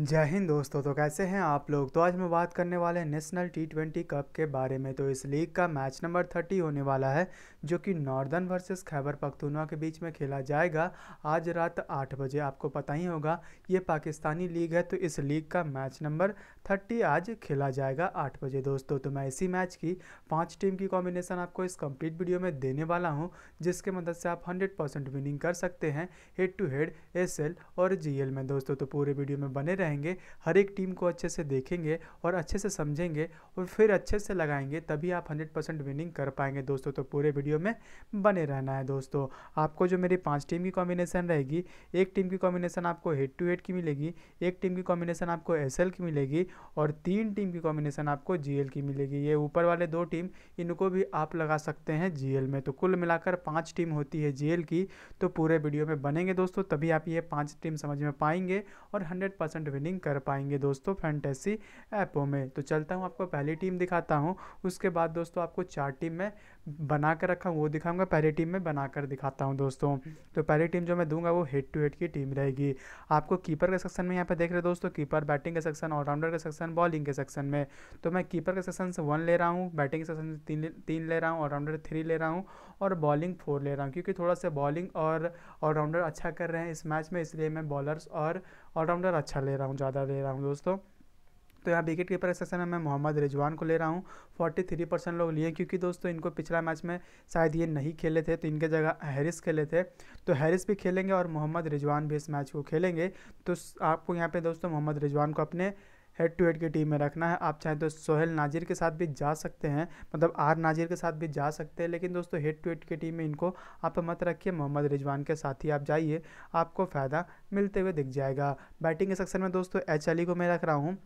जय हिंद दोस्तों तो कैसे हैं आप लोग तो आज मैं बात करने वाले हैं नेशनल टी ट्वेंटी कप के बारे में तो इस लीग का मैच नंबर थर्टी होने वाला है जो कि नॉर्दर्न वर्सेस खैबर पख्तूनवा के बीच में खेला जाएगा आज रात आठ बजे आपको पता ही होगा ये पाकिस्तानी लीग है तो इस लीग का मैच नंबर थर्टी आज खेला जाएगा आठ बजे दोस्तों तो मैं इसी मैच की पाँच टीम की कॉम्बिनेसन आपको इस कम्प्लीट वीडियो में देने वाला हूँ जिसके मदद से आप हंड्रेड विनिंग कर सकते हैं हेड टू हेड एस और जी में दोस्तों तो पूरे वीडियो में बने रहेंगे हर एक टीम को अच्छे से देखेंगे और अच्छे से समझेंगे और फिर अच्छे से लगाएंगे तभी आप हंड्रेड परसेंट विनिंग कर पाएंगे दोस्तों तो पूरे वीडियो में बने रहना है दोस्तों आपको जो मेरी पांच टीम की कॉम्बिनेशन रहेगी एक टीम की कॉम्बिनेशन आपको हेड टू हेड की मिलेगी एक टीम की कॉम्बिनेशन आपको एस की मिलेगी और तीन टीम की कॉम्बिनेशन आपको जी की मिलेगी ये ऊपर वाले दो टीम इनको भी आप लगा सकते हैं जी में तो कुल मिलाकर पाँच टीम होती है जी की तो पूरे वीडियो में बनेंगे दोस्तों तभी आप ये पाँच टीम समझ में पाएंगे और हंड्रेड परसेंट विनिंग कर पाएंगे दोस्तों फैंटेसी ऐपों में तो चलता हूँ आपको पहली टीम दिखाता हूँ उसके बाद दोस्तों आपको चार टीम में बना कर रखा वो दिखाऊंगा पहली टीम में बना कर दिखाता हूँ दोस्तों तो पहली टीम जो मैं दूंगा वो हेड टू हेड की टीम रहेगी आपको कीपर के सेक्शन में यहाँ पे देख रहे दोस्तों कीपर बैटिंग के सेक्शन ऑलराउंडर के सेक्शन बॉलिंग के सेक्शन में तो मैं कीपर के सेक्शन से वन ले रहा हूँ बैटिंग के सेक्शन से तीन तीन ले रहा हूँ ऑलराउंडर थ्री ले रहा हूँ और बॉलिंग फोर ले रहा हूँ क्योंकि थोड़ा सा बॉलिंग और ऑलराउंडर अच्छा कर रहे हैं इस मैच में इसलिए मैं बॉलर्स और ऑलराउंडर अच्छा ले रहा हूँ ज़्यादा ले रहा हूँ दोस्तों तो यहाँ विकेट कीपर इस सेशन में मैं मोहम्मद रिजवान को ले रहा हूँ फोर्टी थ्री परसेंट लोग लिए क्योंकि दोस्तों इनको पिछला मैच में शायद ये नहीं खेले थे तो इनके जगह हैरिस खेले थे तो हैरिस भी खेलेंगे और मोहम्मद रिजवान भी इस मैच को खेलेंगे तो आपको यहाँ पे दोस्तों मोहम्मद रिजवान को अपने हेड टू हेड की टीम में रखना है आप चाहें तो सोहेल नाजिर के साथ भी जा सकते हैं मतलब आर नाजिर के साथ भी जा सकते हैं लेकिन दोस्तों हेड टू हेड की टीम में इनको आप मत रखिए मोहम्मद रिजवान के साथ ही आप जाइए आपको फ़ायदा मिलते हुए दिख जाएगा बैटिंग के सेक्शन में दोस्तों एच अली e को मैं रख रहा हूँ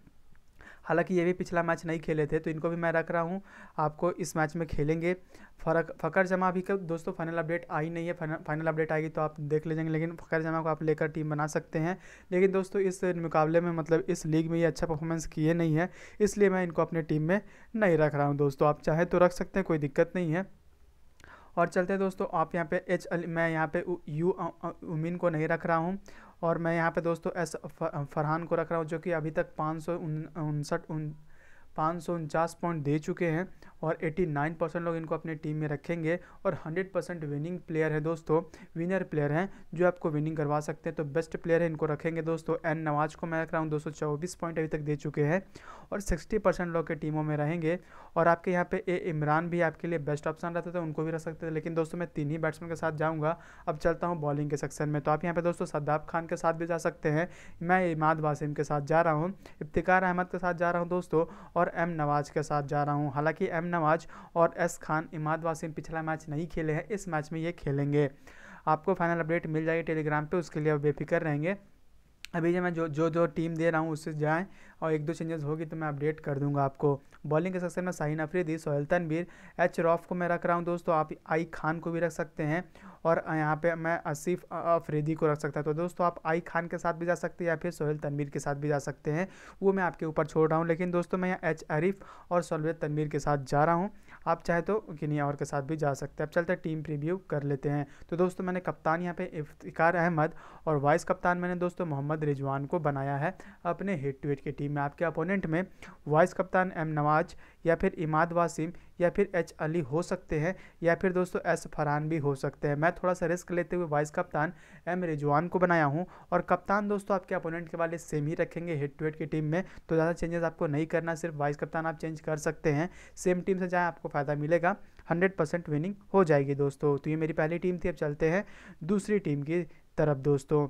हालांकि ये भी पिछला मैच नहीं खेले थे तो इनको भी मैं रख रहा हूँ आपको इस मैच में खेलेंगे फरक फ़कर जमा अभी का दोस्तों फाइनल अपडेट आई नहीं है फाइनल अपडेट आएगी तो आप देख ले जाएंगे लेकिन फ़कर जमा को आप लेकर टीम बना सकते हैं लेकिन दोस्तों इस मुकाबले में मतलब इस लीग में ये अच्छा परफॉर्मेंस किए नहीं है इसलिए मैं इनको अपने टीम में नहीं रख रहा हूँ दोस्तों आप चाहें तो रख सकते हैं कोई दिक्कत नहीं है और चलते हैं दोस्तों आप यहाँ पे एच मैं यहाँ पे यू उमिन को नहीं रख रहा हूँ और मैं यहाँ पे दोस्तों एस फरहान को रख रहा हूँ जो कि अभी तक पाँच सौ उनसठ उन पाँच सौ उनचास पॉइंट दे चुके हैं और 89 परसेंट लोग इनको अपने टीम में रखेंगे और 100 परसेंट विनिंग प्लेयर है दोस्तों विनर प्लेयर हैं जो आपको विनिंग करवा सकते हैं तो बेस्ट प्लेयर है इनको रखेंगे दोस्तों एन नवाज को मैं रख रहा हूँ दो पॉइंट अभी तक दे चुके हैं और सिक्सटी लोग के टीमों में रहेंगे और आपके यहाँ पे ए इमरान भी आपके लिए बेस्ट ऑप्शन रहता था उनको भी रख सकते थे लेकिन दोस्तों मैं तीन ही बैट्समैन के साथ जाऊँगा अब चलता हूँ बॉलिंग के सेक्शन में तो आप यहाँ पर दोस्तों सद्दाब खान के साथ भी जा सकते हैं मैं इमाद वासिम के साथ जा रहा हूँ इफ्तिकार अहमद के साथ जा रहा हूँ दोस्तों और एम नवाज के साथ जा रहा हूँ हालाँकि एम इमरान नवाज और एस खान इमाद वासिम पिछला मैच नहीं खेले हैं इस मैच में ये खेलेंगे आपको फाइनल अपडेट मिल जाएगी टेलीग्राम पे उसके लिए आप बेफिक्र रहेंगे अभी जो मैं जो जो जो टीम दे रहा हूँ उससे जाएँ और एक दो चेंजेस होगी तो मैं अपडेट कर दूंगा आपको बॉलिंग के सेक्शन में साइन अफरीदी सोहेल तनवीर एच रॉफ को मैं रख रहा हूँ दोस्तों आप आई खान को भी रख सकते हैं और यहाँ पे मैं आसिफ अफरीदी को रख सकता हूँ तो दोस्तों आप आई खान के साथ भी जा सकते हैं या फिर सोहेल तनवीर के साथ भी जा सकते हैं वो मैं आपके ऊपर छोड़ रहा हूँ लेकिन दोस्तों मैं यहाँ एच आरिफ़ और सोलवे तनवीर के साथ जा रहा हूँ आप चाहे तो किन्हीं और के साथ भी जा सकते हैं अब चलते हैं टीम प्रीव्यू कर लेते हैं तो दोस्तों मैंने कप्तान यहाँ पे इफ्तिकार अहमद और वाइस कप्तान मैंने दोस्तों मोहम्मद रिजवान को बनाया है अपने हेड टू हेड की टीम टीम में आपके अपोनेंट में वाइस कप्तान एम नवाज या फिर इमाद वासिम या फिर एच अली हो सकते हैं या फिर दोस्तों एस फरहान भी हो सकते हैं मैं थोड़ा सा रिस्क लेते हुए वाइस कप्तान एम रिजवान को बनाया हूं और कप्तान दोस्तों आपके अपोनेंट के वाले सेम ही रखेंगे हेड टू हेड की टीम में तो ज़्यादा चेंजेस आपको नहीं करना सिर्फ वाइस कप्तान आप चेंज कर सकते हैं सेम टीम से जाएँ आपको फ़ायदा मिलेगा हंड्रेड परसेंट विनिंग हो जाएगी दोस्तों तो ये मेरी पहली टीम थी अब चलते हैं दूसरी टीम की तरफ दोस्तों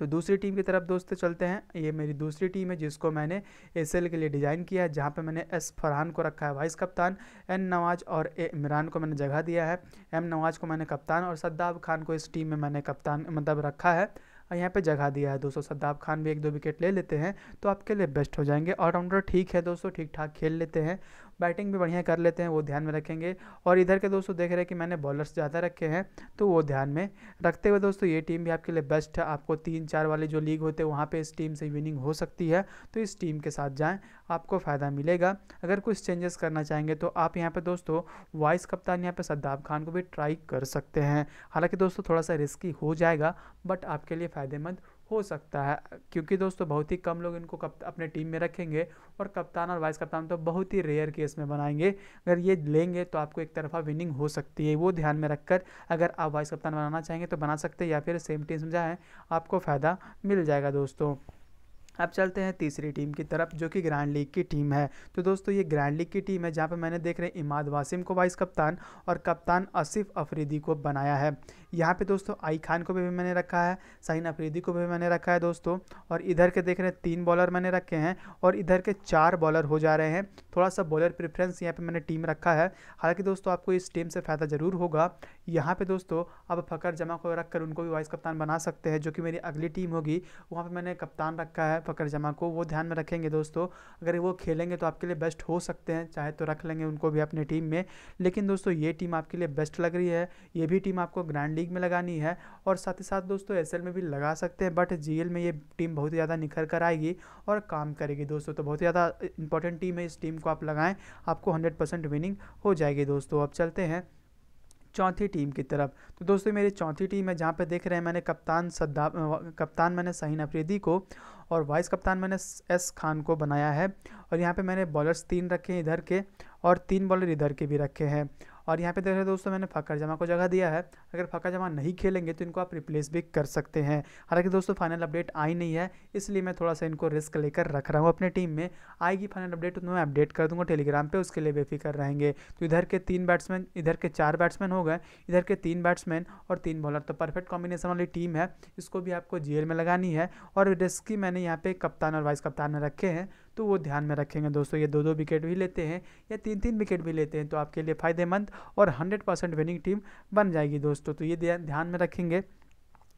तो दूसरी टीम की तरफ दोस्तों चलते हैं ये मेरी दूसरी टीम है जिसको मैंने एस के लिए डिज़ाइन किया है जहाँ पर मैंने एस फरहान को रखा है वाइस कप्तान एन नवाज और ए इमरान को मैंने जगह दिया है एम नवाज को मैंने कप्तान और सद्दाब खान को इस टीम में मैंने कप्तान मतलब रखा है और यहाँ पे जगह दिया है दोस्तों सद्दाब खान भी एक दो विकेट ले लेते हैं तो आपके लिए बेस्ट हो जाएंगे ऑलराउंडर ठीक है दोस्तों ठीक ठाक खेल लेते हैं बैटिंग भी बढ़िया कर लेते हैं वो ध्यान में रखेंगे और इधर के दोस्तों देख रहे हैं कि मैंने बॉलर्स ज़्यादा रखे हैं तो वो ध्यान में रखते हुए दोस्तों ये टीम भी आपके लिए बेस्ट है आपको तीन चार वाले जो लीग होते हैं वहाँ पर इस टीम से विनिंग हो सकती है तो इस टीम के साथ जाएँ आपको फ़ायदा मिलेगा अगर कुछ चेंजेस करना चाहेंगे तो आप यहाँ पर दोस्तों वाइस कप्तान यहाँ पर सद्दाब खान को भी ट्राई कर सकते हैं हालाँकि दोस्तों थोड़ा सा रिस्की हो जाएगा बट आपके लिए फ़ायदेमंद हो सकता है क्योंकि दोस्तों बहुत ही कम लोग इनको कप अपने टीम में रखेंगे और कप्तान और वाइस कप्तान तो बहुत ही रेयर केस में बनाएंगे अगर ये लेंगे तो आपको एक तरफा विनिंग हो सकती है वो ध्यान में रखकर अगर आप वाइस कप्तान बनाना चाहेंगे तो बना सकते हैं या फिर सेम टीम जाएँ आपको फ़ायदा मिल जाएगा दोस्तों अब चलते हैं तीसरी टीम की तरफ जो कि ग्रैंड लीग की टीम है तो दोस्तों ये ग्रैंड लीग की टीम है जहाँ पर मैंने देख रहे इमाद वासिम को वाइस कप्तान और कप्तान आसिफ अफरीदी को बनाया है यहाँ पे दोस्तों आई खान को भी मैंने रखा है साइन अफरीदी को भी मैंने रखा है दोस्तों और इधर के देख रहे हैं तीन बॉलर मैंने रखे हैं और इधर के चार बॉलर हो जा रहे हैं थोड़ा सा बॉलर प्रेफरेंस यहाँ पे मैंने टीम रखा है हालांकि दोस्तों आपको इस टीम से फ़ायदा ज़रूर होगा यहाँ पर दोस्तों अब फ़कर जमा को रख उनको भी वाइस कप्तान बना सकते हैं जो कि मेरी अगली टीम होगी वहाँ पर मैंने कप्तान रखा है फ़कर जमा को वो ध्यान में रखेंगे दोस्तों अगर वो खेलेंगे तो आपके लिए बेस्ट हो सकते हैं चाहे तो रख लेंगे उनको भी अपनी टीम में लेकिन दोस्तों ये टीम आपके लिए बेस्ट लग रही है ये भी टीम आपको ग्रैंड लीग में लगानी है और साथ ही साथ दोस्तों एस में भी लगा सकते हैं बट जी में ये टीम बहुत ही ज़्यादा निखर कर आएगी और काम करेगी दोस्तों तो बहुत ही ज़्यादा इंपॉर्टेंट टीम है इस टीम को आप लगाएं आपको हंड्रेड विनिंग हो जाएगी दोस्तों अब चलते हैं चौथी टीम की तरफ तो दोस्तों मेरी चौथी टीम है जहाँ पे देख रहे हैं मैंने कप्तान सद्दा कप्तान मैंने सहीन अफरीदी को और वाइस कप्तान मैंने एस खान को बनाया है और यहाँ पे मैंने बॉलर्स तीन रखे हैं इधर के और तीन बॉलर इधर के भी रखे हैं और यहाँ पे देख रहे हैं दोस्तों मैंने फ़कर जमा को जगह दिया है अगर फ़कर जमा नहीं खेलेंगे तो इनको आप रिप्लेस भी कर सकते हैं हालांकि दोस्तों फाइनल अपडेट आई नहीं है इसलिए मैं थोड़ा सा इनको रिस्क लेकर रख रहा हूँ अपने टीम में आएगी फाइनल अपडेट तो मैं अपडेट कर दूँगा टेलीग्राम पर उसके लिए बेफिक्र रहेंगे तो इधर के तीन बैट्समैन इधर के चार बैट्समैन हो गए इधर के तीन बैट्समैन और तीन बॉलर तो परफेक्ट कॉम्बिनेशन वाली टीम है इसको भी आपको जी में लगानी है और रिस्क की मैंने यहाँ पे कप्तान और वाइस कप्तान में रखे हैं तो वो ध्यान में रखेंगे दोस्तों ये दो दो विकेट भी लेते हैं या तीन तीन विकेट भी लेते हैं तो आपके लिए फ़ायदेमंद और हंड्रेड परसेंट विनिंग टीम बन जाएगी दोस्तों तो ये ध्यान में रखेंगे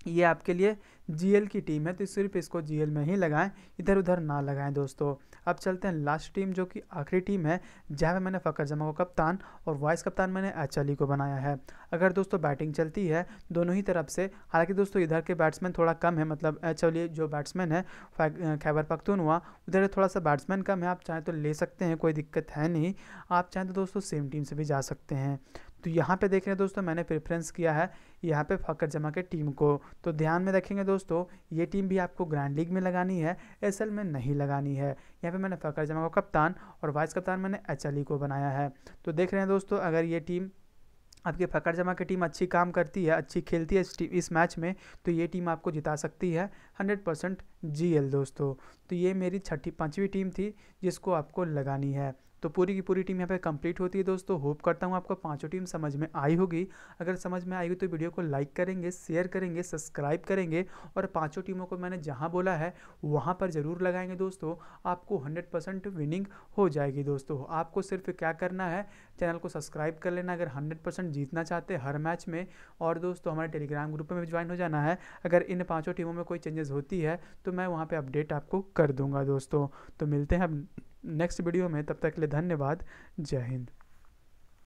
ये आपके लिए जीएल की टीम है तो सिर्फ इसको जीएल में ही लगाएं इधर उधर ना लगाएं दोस्तों अब चलते हैं लास्ट टीम जो कि आखिरी टीम है जहाँ पर मैंने फ़कर जमा को कप्तान और वाइस कप्तान मैंने एच e को बनाया है अगर दोस्तों बैटिंग चलती है दोनों ही तरफ से हालांकि दोस्तों इधर के बैट्समैन थोड़ा कम है मतलब एच e जो बैट्समैन है खैबर पख्तून हुआ उधर थोड़ा सा बैट्समैन कम है आप चाहें तो ले सकते हैं कोई दिक्कत है नहीं आप चाहें तो दोस्तों सेम टीम से भी जा सकते हैं तो यहाँ पे देख रहे हैं दोस्तों मैंने प्रेफरेंस किया है यहाँ पे फ़कर जमा के टीम को तो ध्यान में रखेंगे दोस्तों ये टीम भी आपको ग्रैंड लीग में लगानी है एस में नहीं लगानी है यहाँ पे मैंने फ़कर जमा को कप्तान और वाइस कप्तान मैंने एच e को बनाया है तो देख रहे हैं दोस्तों अगर ये टीम आपके फ़कर जमा की टीम अच्छी काम करती है अच्छी खेलती है इस टीम इस मैच में तो ये टीम आपको जिता सकती है 100 परसेंट जी दोस्तों तो ये मेरी छठी पाँचवीं टीम थी जिसको आपको लगानी है तो पूरी की पूरी टीम यहाँ पे कंप्लीट होती है दोस्तों होप करता हूँ आपको पांचों टीम समझ में आई होगी अगर समझ में आई तो वीडियो को लाइक करेंगे शेयर करेंगे सब्सक्राइब करेंगे और पाँचों टीमों को मैंने जहाँ बोला है वहाँ पर ज़रूर लगाएंगे दोस्तों आपको हंड्रेड परसेंट विनिंग हो जाएगी दोस्तों आपको सिर्फ क्या करना है चैनल को सब्सक्राइब कर लेना अगर हंड्रेड परसेंट जीतना चाहते हैं हर मैच में और दोस्तों हमारे टेलीग्राम ग्रुप में भी ज्वाइन हो जाना है अगर इन पाँचों टीमों में कोई चेंजेस होती है तो मैं वहाँ पर अपडेट आपको कर दूँगा दोस्तों तो मिलते हैं नेक्स्ट वीडियो में तब तक के लिए धन्यवाद जय हिंद